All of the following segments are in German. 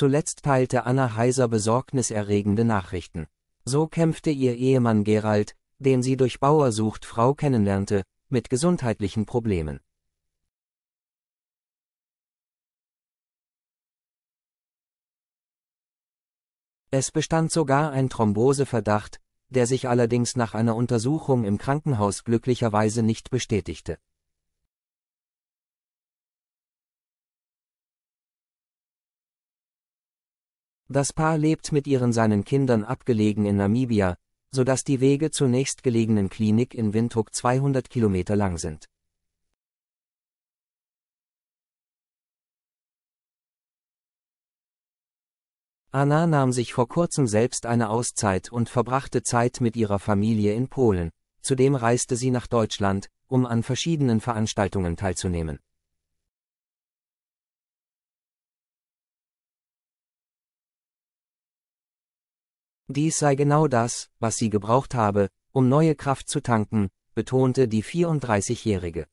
Zuletzt teilte Anna Heiser besorgniserregende Nachrichten. So kämpfte ihr Ehemann Gerald, den sie durch Bauersucht Frau kennenlernte, mit gesundheitlichen Problemen. Es bestand sogar ein Thromboseverdacht, der sich allerdings nach einer Untersuchung im Krankenhaus glücklicherweise nicht bestätigte Das Paar lebt mit ihren seinen Kindern abgelegen in Namibia, so dass die Wege zur nächstgelegenen Klinik in Windhoek 200 Kilometer lang sind. Anna nahm sich vor kurzem selbst eine Auszeit und verbrachte Zeit mit ihrer Familie in Polen, zudem reiste sie nach Deutschland, um an verschiedenen Veranstaltungen teilzunehmen. Dies sei genau das, was sie gebraucht habe, um neue Kraft zu tanken, betonte die 34-Jährige.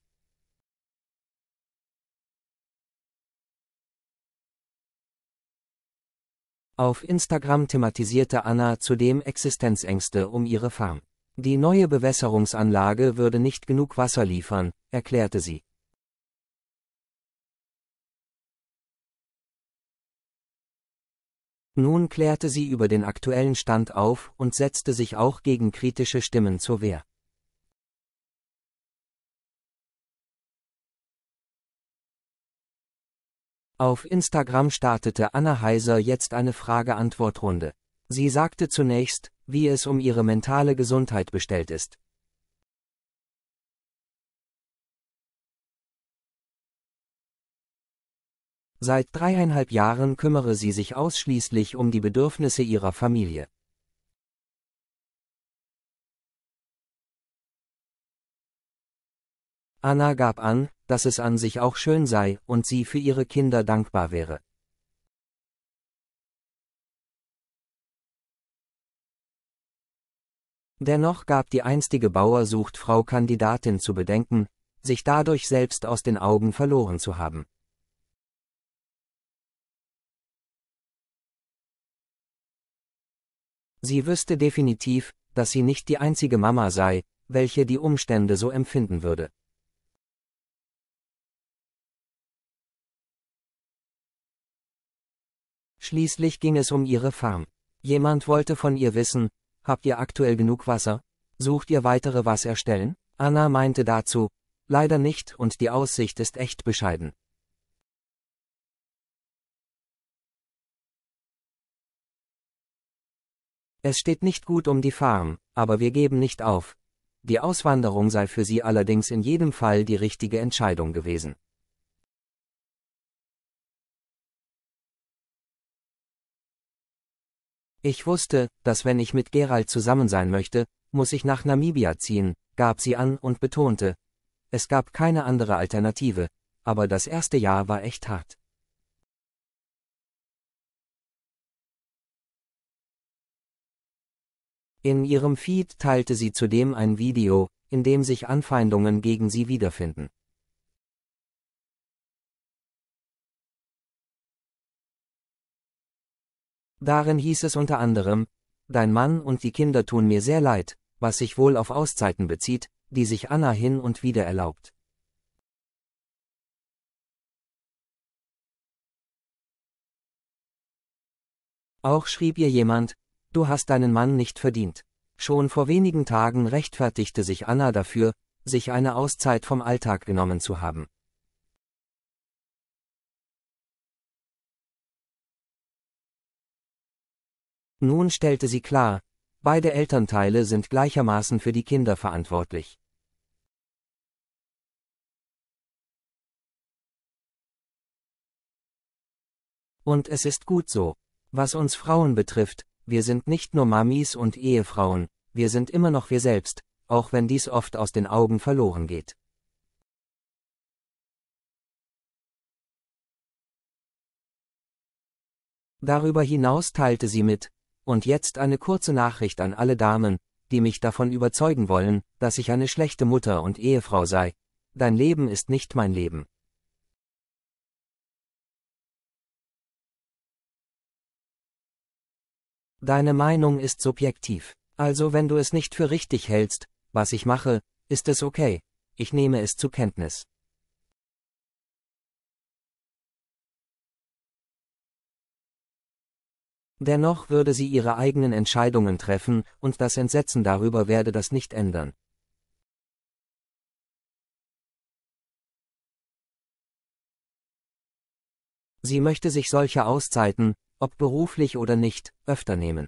Auf Instagram thematisierte Anna zudem Existenzängste um ihre Farm. Die neue Bewässerungsanlage würde nicht genug Wasser liefern, erklärte sie. Nun klärte sie über den aktuellen Stand auf und setzte sich auch gegen kritische Stimmen zur Wehr. Auf Instagram startete Anna Heiser jetzt eine Frage-Antwort-Runde. Sie sagte zunächst, wie es um ihre mentale Gesundheit bestellt ist. Seit dreieinhalb Jahren kümmere sie sich ausschließlich um die Bedürfnisse ihrer Familie. Anna gab an, dass es an sich auch schön sei und sie für ihre Kinder dankbar wäre. Dennoch gab die einstige Bauersucht Frau Kandidatin zu bedenken, sich dadurch selbst aus den Augen verloren zu haben. Sie wüsste definitiv, dass sie nicht die einzige Mama sei, welche die Umstände so empfinden würde. Schließlich ging es um ihre Farm. Jemand wollte von ihr wissen, habt ihr aktuell genug Wasser? Sucht ihr weitere Wasserstellen? Anna meinte dazu, leider nicht und die Aussicht ist echt bescheiden. Es steht nicht gut um die Farm, aber wir geben nicht auf. Die Auswanderung sei für sie allerdings in jedem Fall die richtige Entscheidung gewesen. Ich wusste, dass wenn ich mit Gerald zusammen sein möchte, muss ich nach Namibia ziehen, gab sie an und betonte. Es gab keine andere Alternative, aber das erste Jahr war echt hart. In ihrem Feed teilte sie zudem ein Video, in dem sich Anfeindungen gegen sie wiederfinden. Darin hieß es unter anderem, Dein Mann und die Kinder tun mir sehr leid, was sich wohl auf Auszeiten bezieht, die sich Anna hin und wieder erlaubt. Auch schrieb ihr jemand, Du hast deinen Mann nicht verdient. Schon vor wenigen Tagen rechtfertigte sich Anna dafür, sich eine Auszeit vom Alltag genommen zu haben. Nun stellte sie klar, beide Elternteile sind gleichermaßen für die Kinder verantwortlich. Und es ist gut so. Was uns Frauen betrifft, wir sind nicht nur Mamis und Ehefrauen, wir sind immer noch wir selbst, auch wenn dies oft aus den Augen verloren geht. Darüber hinaus teilte sie mit, und jetzt eine kurze Nachricht an alle Damen, die mich davon überzeugen wollen, dass ich eine schlechte Mutter und Ehefrau sei. Dein Leben ist nicht mein Leben. Deine Meinung ist subjektiv. Also wenn du es nicht für richtig hältst, was ich mache, ist es okay. Ich nehme es zur Kenntnis. Dennoch würde sie ihre eigenen Entscheidungen treffen, und das Entsetzen darüber werde das nicht ändern. Sie möchte sich solche Auszeiten, ob beruflich oder nicht, öfter nehmen.